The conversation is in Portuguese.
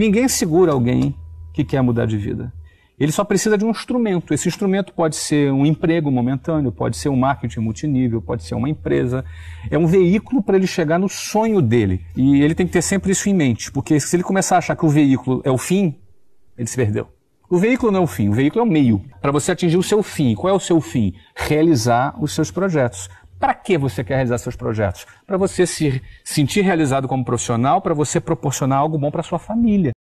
Ninguém segura alguém que quer mudar de vida. Ele só precisa de um instrumento. Esse instrumento pode ser um emprego momentâneo, pode ser um marketing multinível, pode ser uma empresa. É um veículo para ele chegar no sonho dele. E ele tem que ter sempre isso em mente, porque se ele começar a achar que o veículo é o fim, ele se perdeu. O veículo não é o fim, o veículo é o meio. Para você atingir o seu fim. Qual é o seu fim? Realizar os seus projetos. Para que você quer realizar seus projetos? Para você se sentir realizado como profissional, para você proporcionar algo bom para sua família.